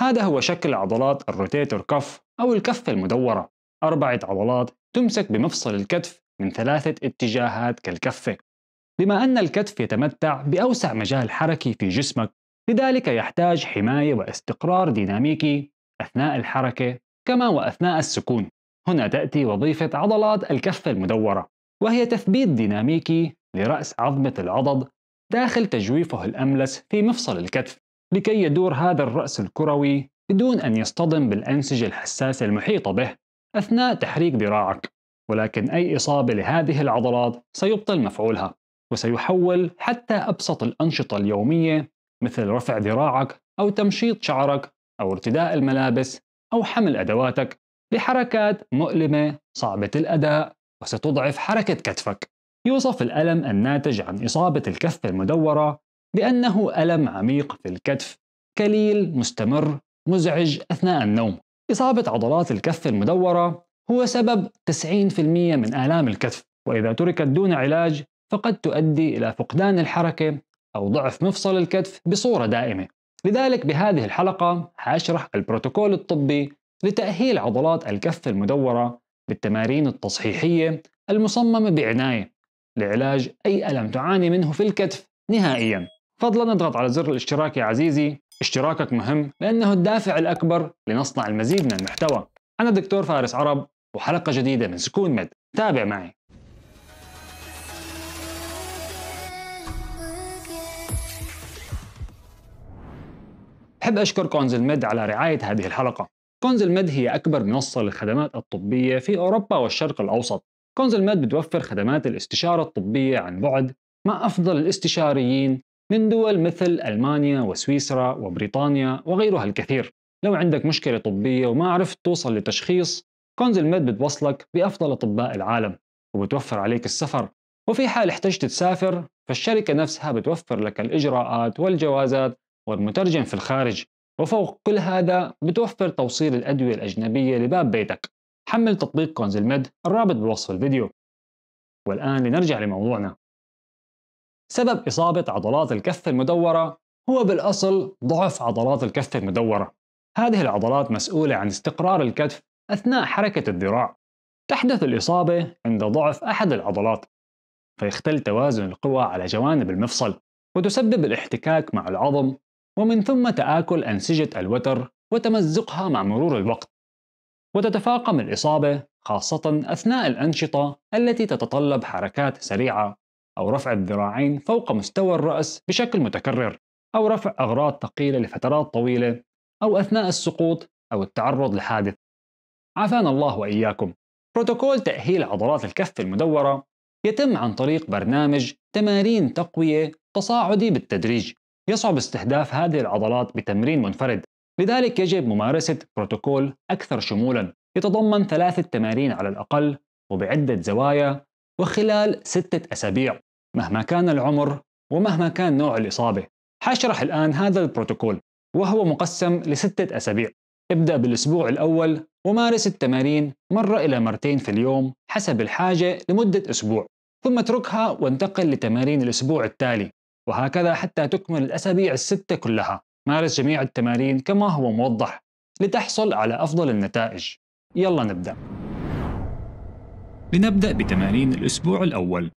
هذا هو شكل عضلات الروتيتور كف أو الكفة المدورة أربعة عضلات تمسك بمفصل الكتف من ثلاثة اتجاهات كالكفة بما أن الكتف يتمتع بأوسع مجال حركي في جسمك لذلك يحتاج حماية واستقرار ديناميكي أثناء الحركة كما وأثناء السكون هنا تأتي وظيفة عضلات الكفة المدورة وهي تثبيت ديناميكي لرأس عظمة العضد داخل تجويفه الأملس في مفصل الكتف لكي يدور هذا الرأس الكروي بدون أن يصطدم بالأنسجة الحساسة المحيطة به أثناء تحريك ذراعك ولكن أي إصابة لهذه العضلات سيبطل مفعولها وسيحول حتى أبسط الأنشطة اليومية مثل رفع ذراعك أو تمشيط شعرك أو ارتداء الملابس أو حمل أدواتك لحركات مؤلمة صعبة الأداء وستضعف حركة كتفك يوصف الألم الناتج عن إصابة الكف المدورة بأنه ألم عميق في الكتف كليل مستمر مزعج أثناء النوم إصابة عضلات الكف المدورة هو سبب 90% من آلام الكتف وإذا تركت دون علاج فقد تؤدي إلى فقدان الحركة أو ضعف مفصل الكتف بصورة دائمة لذلك بهذه الحلقة حاشرح البروتوكول الطبي لتأهيل عضلات الكف المدورة بالتمارين التصحيحية المصممة بعناية لعلاج أي ألم تعاني منه في الكتف نهائياً فضلا اضغط على زر الاشتراك يا عزيزي اشتراكك مهم لأنه الدافع الأكبر لنصنع المزيد من المحتوى أنا دكتور فارس عرب وحلقة جديدة من سكون مد تابع معي أحب أشكر كونزل مد على رعاية هذه الحلقة كونزل مد هي أكبر منصة للخدمات الطبية في أوروبا والشرق الأوسط كونزل مد بتوفر خدمات الاستشارة الطبية عن بعد مع أفضل الاستشاريين من دول مثل ألمانيا وسويسرا وبريطانيا وغيرها الكثير لو عندك مشكلة طبية وما عرفت توصل لتشخيص كونزل ميد بتوصلك بأفضل أطباء العالم وبتوفر عليك السفر وفي حال احتجت تسافر فالشركة نفسها بتوفر لك الإجراءات والجوازات والمترجم في الخارج وفوق كل هذا بتوفر توصيل الأدوية الأجنبية لباب بيتك حمل تطبيق كونزل ميد الرابط بوصف الفيديو والآن لنرجع لموضوعنا سبب إصابة عضلات الكف المدورة هو بالأصل ضعف عضلات الكف المدورة هذه العضلات مسؤولة عن استقرار الكتف أثناء حركة الذراع تحدث الإصابة عند ضعف أحد العضلات فيختل توازن القوى على جوانب المفصل وتسبب الاحتكاك مع العظم ومن ثم تآكل أنسجة الوتر وتمزقها مع مرور الوقت وتتفاقم الإصابة خاصة أثناء الأنشطة التي تتطلب حركات سريعة أو رفع الذراعين فوق مستوى الرأس بشكل متكرر أو رفع أغراض ثقيلة لفترات طويلة أو أثناء السقوط أو التعرض لحادث عافانا الله وإياكم بروتوكول تأهيل عضلات الكف المدورة يتم عن طريق برنامج تمارين تقوية تصاعدي بالتدريج يصعب استهداف هذه العضلات بتمرين منفرد لذلك يجب ممارسة بروتوكول أكثر شمولا يتضمن ثلاثة تمارين على الأقل وبعدة زوايا وخلال ستة أسابيع مهما كان العمر ومهما كان نوع الإصابة حشرح الآن هذا البروتوكول وهو مقسم لستة أسابيع ابدأ بالأسبوع الأول ومارس التمارين مرة إلى مرتين في اليوم حسب الحاجة لمدة أسبوع ثم اتركها وانتقل لتمارين الأسبوع التالي وهكذا حتى تكمل الأسابيع الستة كلها مارس جميع التمارين كما هو موضح لتحصل على أفضل النتائج يلا نبدأ لنبدأ بتمارين الأسبوع الأول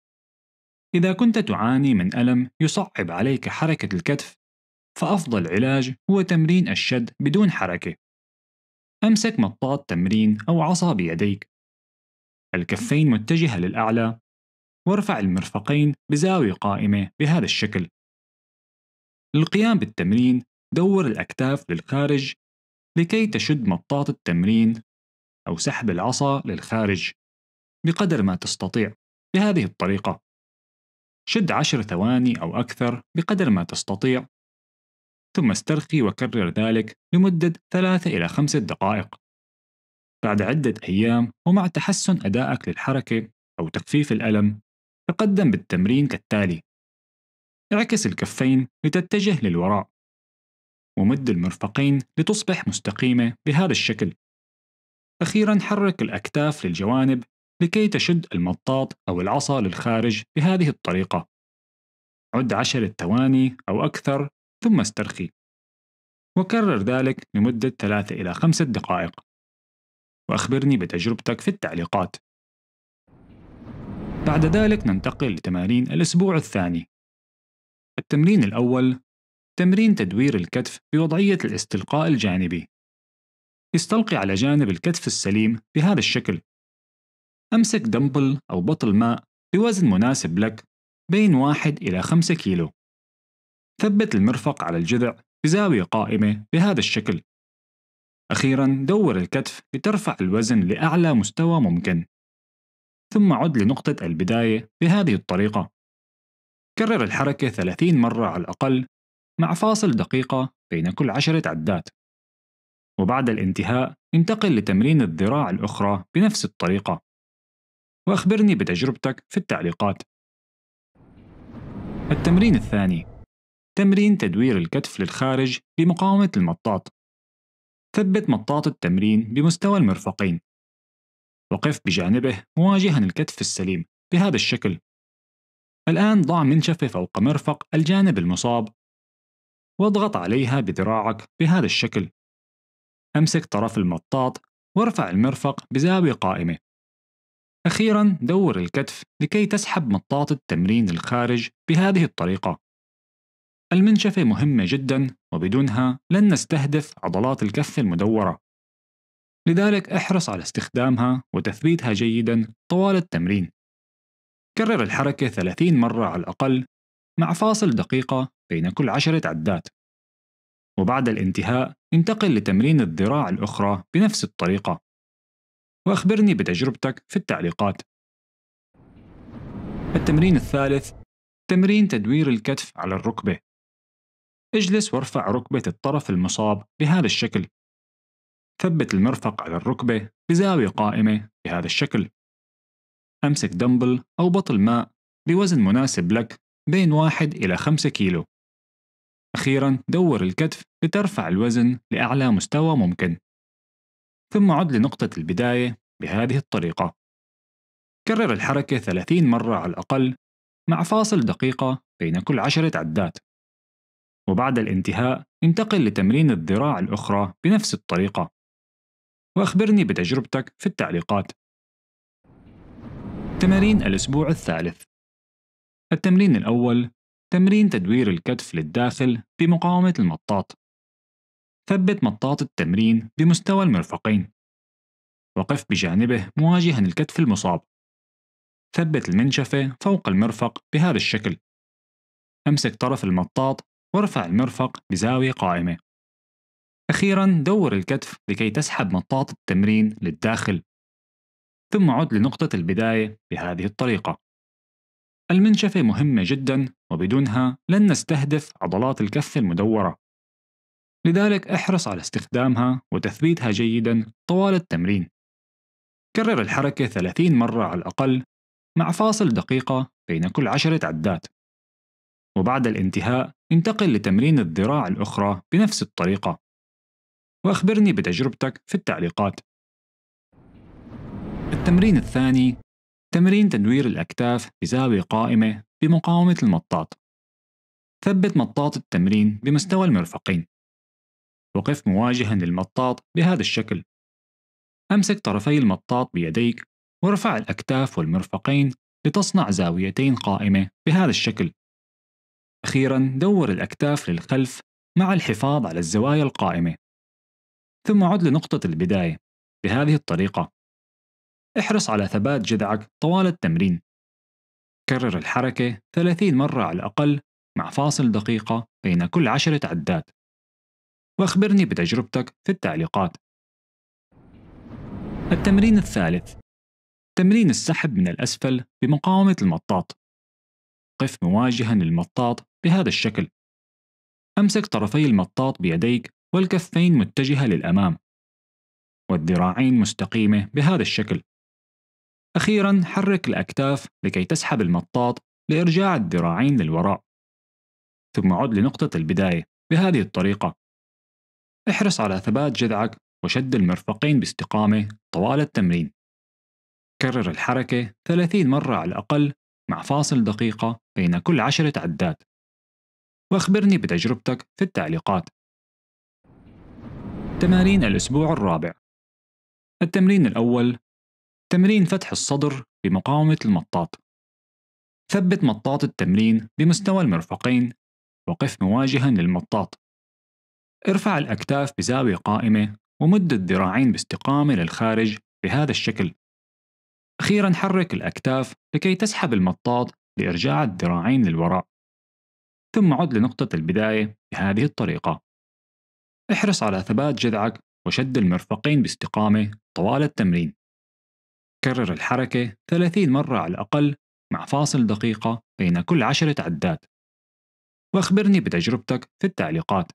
إذا كنت تعاني من ألم يصعب عليك حركة الكتف، فأفضل علاج هو تمرين الشد بدون حركة. أمسك مطاط تمرين أو عصا بيديك. الكفين متجهة للأعلى، وارفع المرفقين بزاوية قائمة بهذا الشكل. للقيام بالتمرين، دور الأكتاف للخارج لكي تشد مطاط التمرين أو سحب العصا للخارج بقدر ما تستطيع بهذه الطريقة. شد عشر ثواني أو أكثر بقدر ما تستطيع ثم استرخي وكرر ذلك لمدة ثلاثة إلى خمسة دقائق بعد عدة أيام ومع تحسن أدائك للحركة أو تخفيف الألم تقدم بالتمرين كالتالي اعكس الكفين لتتجه للوراء ومد المرفقين لتصبح مستقيمة بهذا الشكل أخيرا حرك الأكتاف للجوانب لكي تشد المطاط أو العصا للخارج بهذه الطريقة عد عشر ثواني أو أكثر ثم استرخي وكرر ذلك لمدة ثلاثة إلى خمسة دقائق وأخبرني بتجربتك في التعليقات بعد ذلك ننتقل لتمارين الأسبوع الثاني التمرين الأول تمرين تدوير الكتف بوضعية الاستلقاء الجانبي استلقي على جانب الكتف السليم بهذا الشكل امسك دمبل أو بطل ماء بوزن مناسب لك بين واحد إلى خمسة كيلو ثبت المرفق على الجذع بزاوية قائمة بهذا الشكل أخيرا دور الكتف لترفع الوزن لأعلى مستوى ممكن ثم عد لنقطة البداية بهذه الطريقة كرر الحركة 30 مرة على الأقل مع فاصل دقيقة بين كل عشرة عدات وبعد الانتهاء انتقل لتمرين الذراع الأخرى بنفس الطريقة وأخبرني بتجربتك في التعليقات. التمرين الثاني تمرين تدوير الكتف للخارج بمقاومة المطاط. ثبت مطاط التمرين بمستوى المرفقين. وقف بجانبه مواجها الكتف السليم بهذا الشكل. الآن ضع منشفة فوق مرفق الجانب المصاب واضغط عليها بذراعك بهذا الشكل. أمسك طرف المطاط وارفع المرفق بزاوية قائمة أخيرا دور الكتف لكي تسحب مطاط التمرين الخارج بهذه الطريقة المنشفة مهمة جدا وبدونها لن نستهدف عضلات الكف المدورة لذلك احرص على استخدامها وتثبيتها جيدا طوال التمرين كرر الحركة 30 مرة على الأقل مع فاصل دقيقة بين كل عشرة عدات وبعد الانتهاء انتقل لتمرين الذراع الأخرى بنفس الطريقة وأخبرني بتجربتك في التعليقات. التمرين الثالث تمرين تدوير الكتف على الركبة. اجلس وارفع ركبة الطرف المصاب بهذا الشكل. ثبت المرفق على الركبة بزاوية قائمة بهذا الشكل. أمسك دمبل أو بطل ماء بوزن مناسب لك بين 1 إلى 5 كيلو. أخيرا دور الكتف لترفع الوزن لأعلى مستوى ممكن ثم عد لنقطة البداية بهذه الطريقة. كرر الحركة 30 مرة على الأقل مع فاصل دقيقة بين كل عشرة عدات. وبعد الانتهاء انتقل لتمرين الذراع الأخرى بنفس الطريقة. وأخبرني بتجربتك في التعليقات. تمارين الأسبوع الثالث التمرين الأول تمرين تدوير الكتف للداخل بمقاومة المطاط ثبت مطاط التمرين بمستوى المرفقين وقف بجانبه مواجها الكتف المصاب ثبت المنشفة فوق المرفق بهذا الشكل أمسك طرف المطاط وارفع المرفق بزاوية قائمة أخيرا دور الكتف لكي تسحب مطاط التمرين للداخل ثم عد لنقطة البداية بهذه الطريقة المنشفة مهمة جدا وبدونها لن نستهدف عضلات الكف المدورة لذلك احرص على استخدامها وتثبيتها جيدا طوال التمرين. كرر الحركة 30 مرة على الأقل مع فاصل دقيقة بين كل عشرة عدات. وبعد الانتهاء انتقل لتمرين الذراع الأخرى بنفس الطريقة. وأخبرني بتجربتك في التعليقات. التمرين الثاني تمرين تدوير الأكتاف بزاوية قائمة بمقاومة المطاط. ثبت مطاط التمرين بمستوى المرفقين. وقف مواجها للمطاط بهذا الشكل أمسك طرفي المطاط بيديك وارفع الأكتاف والمرفقين لتصنع زاويتين قائمة بهذا الشكل أخيرا دور الأكتاف للخلف مع الحفاظ على الزوايا القائمة ثم عد لنقطة البداية بهذه الطريقة احرص على ثبات جذعك طوال التمرين كرر الحركة 30 مرة على الأقل مع فاصل دقيقة بين كل عشرة عدات واخبرني بتجربتك في التعليقات. التمرين الثالث تمرين السحب من الأسفل بمقاومة المطاط قف مواجها للمطاط بهذا الشكل أمسك طرفي المطاط بيديك والكفين متجهة للأمام والذراعين مستقيمة بهذا الشكل أخيرا حرك الأكتاف لكي تسحب المطاط لإرجاع الذراعين للوراء ثم عد لنقطة البداية بهذه الطريقة احرص على ثبات جذعك وشد المرفقين باستقامة طوال التمرين. كرر الحركة 30 مرة على الأقل مع فاصل دقيقة بين كل عشرة عدات. واخبرني بتجربتك في التعليقات. تمارين الأسبوع الرابع التمرين الأول تمرين فتح الصدر بمقاومة المطاط ثبت مطاط التمرين بمستوى المرفقين وقف مواجها للمطاط ارفع الأكتاف بزاوية قائمة ومد الذراعين باستقامة للخارج بهذا الشكل أخيرا حرك الأكتاف لكي تسحب المطاط لإرجاع الذراعين للوراء ثم عد لنقطة البداية بهذه الطريقة احرص على ثبات جذعك وشد المرفقين باستقامة طوال التمرين كرر الحركة 30 مرة على الأقل مع فاصل دقيقة بين كل عشرة عدات وأخبرني بتجربتك في التعليقات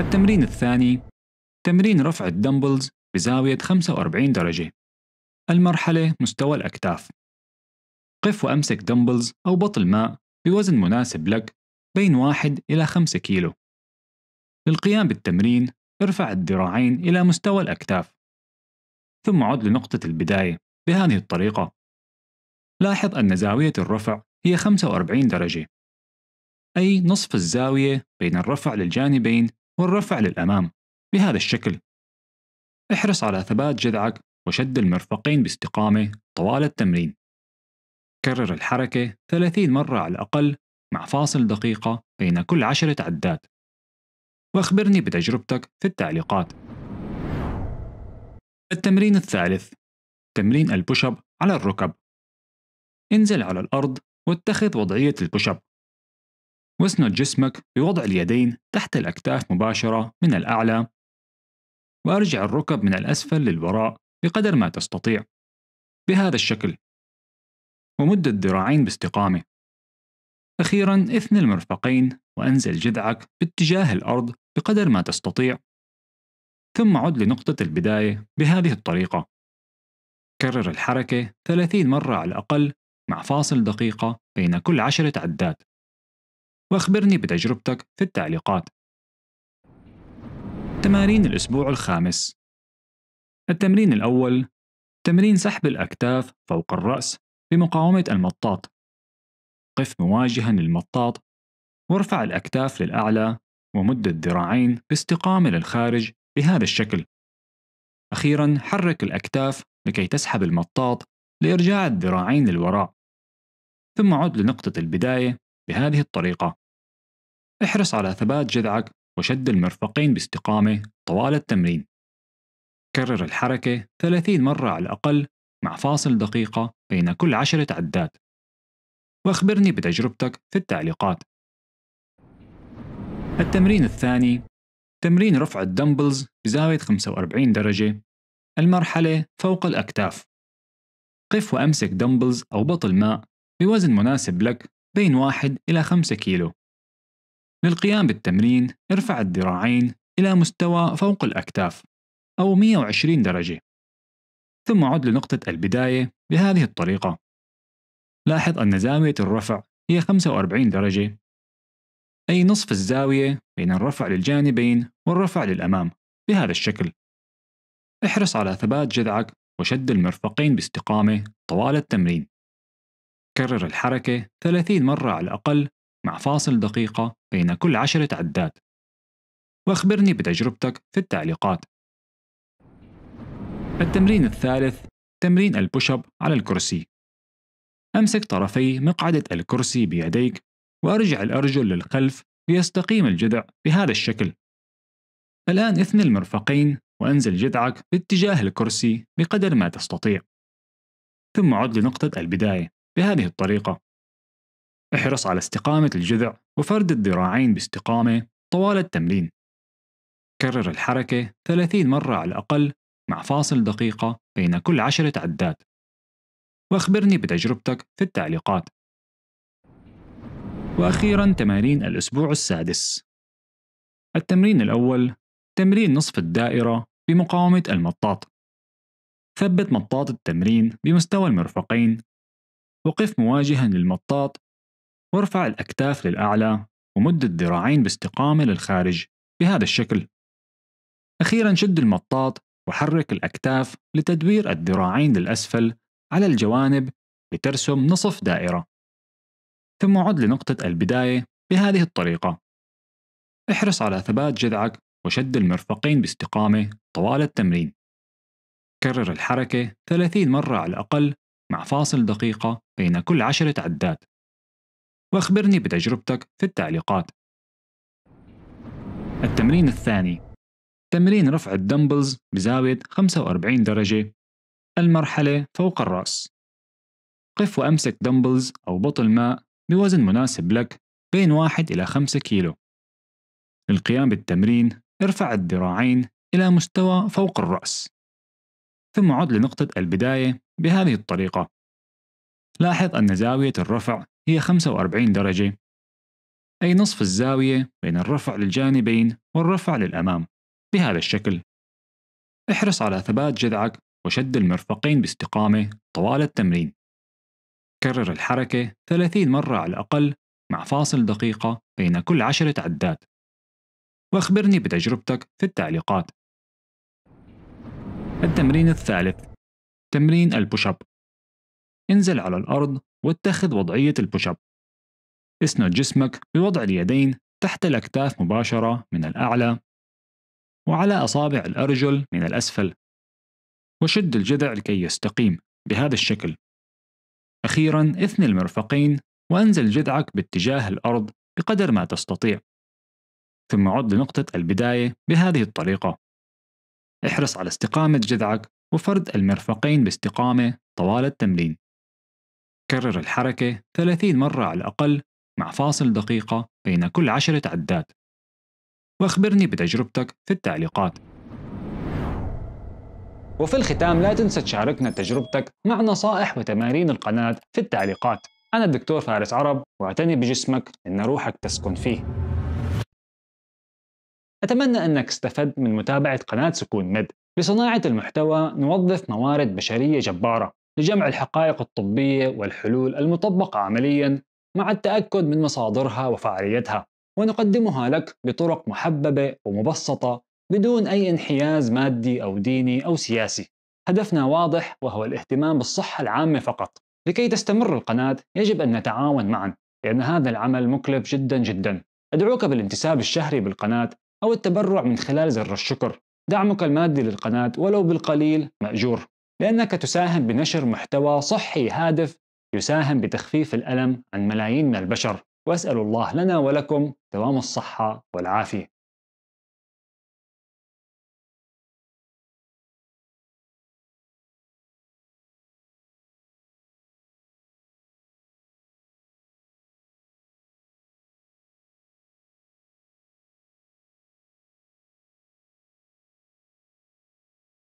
التمرين الثاني تمرين رفع الدمبلز بزاوية 45 درجة المرحلة مستوى الأكتاف قف وأمسك دمبلز أو بطل ماء بوزن مناسب لك بين 1 إلى 5 كيلو للقيام بالتمرين ارفع الذراعين إلى مستوى الأكتاف ثم عد لنقطة البداية بهذه الطريقة لاحظ أن زاوية الرفع هي 45 درجة أي نصف الزاوية بين الرفع للجانبين والرفع للأمام بهذا الشكل احرص على ثبات جذعك وشد المرفقين باستقامة طوال التمرين كرر الحركة 30 مرة على الأقل مع فاصل دقيقة بين كل عشرة عدات واخبرني بتجربتك في التعليقات التمرين الثالث تمرين البوشب على الركب انزل على الأرض واتخذ وضعية البوشب واسند جسمك بوضع اليدين تحت الأكتاف مباشرة من الأعلى وأرجع الركب من الأسفل للوراء بقدر ما تستطيع بهذا الشكل ومد الذراعين باستقامة أخيرا اثني المرفقين وأنزل جذعك باتجاه الأرض بقدر ما تستطيع ثم عد لنقطة البداية بهذه الطريقة كرر الحركة 30 مرة على الأقل مع فاصل دقيقة بين كل عشرة عدات وأخبرني بتجربتك في التعليقات. تمارين الأسبوع الخامس التمرين الأول تمرين سحب الأكتاف فوق الرأس بمقاومة المطاط. قف مواجها للمطاط وارفع الأكتاف للأعلى ومد الذراعين باستقامة للخارج بهذا الشكل. أخيرا حرك الأكتاف لكي تسحب المطاط لإرجاع الذراعين للوراء. ثم عد لنقطة البداية بهذه الطريقة احرص على ثبات جذعك وشد المرفقين باستقامة طوال التمرين كرر الحركة 30 مرة على الأقل مع فاصل دقيقة بين كل عشرة عدات واخبرني بتجربتك في التعليقات التمرين الثاني تمرين رفع الدمبلز بزاوية 45 درجة المرحلة فوق الأكتاف قف وأمسك دمبلز أو بطل ماء بوزن مناسب لك بين 1 إلى 5 كيلو للقيام بالتمرين ارفع الذراعين إلى مستوى فوق الأكتاف أو 120 درجة ثم عد لنقطة البداية بهذه الطريقة لاحظ أن زاوية الرفع هي 45 درجة أي نصف الزاوية بين الرفع للجانبين والرفع للأمام بهذا الشكل احرص على ثبات جذعك وشد المرفقين باستقامة طوال التمرين كرر الحركة 30 مرة على الأقل مع فاصل دقيقة بين كل عشرة عدات واخبرني بتجربتك في التعليقات التمرين الثالث تمرين البوش اب على الكرسي أمسك طرفي مقعدة الكرسي بيديك وأرجع الأرجل للخلف ليستقيم الجذع بهذا الشكل الآن اثني المرفقين وأنزل جذعك باتجاه الكرسي بقدر ما تستطيع ثم عد لنقطة البداية بهذه الطريقة احرص على استقامة الجذع وفرد الذراعين باستقامة طوال التمرين كرر الحركة 30 مرة على الأقل مع فاصل دقيقة بين كل عشرة عدات واخبرني بتجربتك في التعليقات وأخيرا تمارين الأسبوع السادس التمرين الأول تمرين نصف الدائرة بمقاومة المطاط ثبت مطاط التمرين بمستوى المرفقين وقف مواجها للمطاط وارفع الأكتاف للأعلى ومد الذراعين باستقامة للخارج بهذا الشكل أخيرا شد المطاط وحرك الأكتاف لتدوير الذراعين للأسفل على الجوانب لترسم نصف دائرة ثم عد لنقطة البداية بهذه الطريقة احرص على ثبات جذعك وشد المرفقين باستقامة طوال التمرين كرر الحركة 30 مرة على الأقل مع فاصل دقيقة بين كل عشرة عدات واخبرني بتجربتك في التعليقات التمرين الثاني تمرين رفع الدمبلز بزاوية 45 درجة المرحلة فوق الرأس قف وأمسك دمبلز أو بطل ماء بوزن مناسب لك بين 1 إلى 5 كيلو للقيام بالتمرين ارفع الذراعين إلى مستوى فوق الرأس ثم عد لنقطة البداية بهذه الطريقة لاحظ أن زاوية الرفع هي 45 درجة أي نصف الزاوية بين الرفع للجانبين والرفع للأمام بهذا الشكل احرص على ثبات جذعك وشد المرفقين باستقامة طوال التمرين كرر الحركة 30 مرة على الأقل مع فاصل دقيقة بين كل عشرة عدات واخبرني بتجربتك في التعليقات التمرين الثالث تمرين البوش اب انزل على الأرض واتخذ وضعية البوش اب اسند جسمك بوضع اليدين تحت الأكتاف مباشرة من الأعلى وعلى أصابع الأرجل من الأسفل وشد الجذع لكي يستقيم بهذا الشكل أخيرا اثني المرفقين وأنزل جذعك باتجاه الأرض بقدر ما تستطيع ثم عد لنقطة البداية بهذه الطريقة احرص على استقامة جذعك وفرد المرفقين باستقامة طوال التمرين كرر الحركة 30 مرة على الأقل مع فاصل دقيقة بين كل عشرة عدات واخبرني بتجربتك في التعليقات وفي الختام لا تنسى تشاركنا تجربتك مع نصائح وتمارين القناة في التعليقات أنا الدكتور فارس عرب واعتني بجسمك إن روحك تسكن فيه أتمنى أنك استفدت من متابعة قناة سكون مد بصناعة المحتوى نوظف موارد بشرية جبارة لجمع الحقائق الطبية والحلول المطبقة عملياً مع التأكد من مصادرها وفعاليتها ونقدمها لك بطرق محببة ومبسطة بدون أي انحياز مادي أو ديني أو سياسي هدفنا واضح وهو الاهتمام بالصحة العامة فقط لكي تستمر القناة يجب أن نتعاون معا لأن هذا العمل مكلف جدا جدا أدعوك بالانتساب الشهري بالقناة أو التبرع من خلال زر الشكر دعمك المادي للقناة ولو بالقليل مأجور لأنك تساهم بنشر محتوى صحي هادف يساهم بتخفيف الألم عن ملايين من البشر وأسأل الله لنا ولكم دوام الصحة والعافية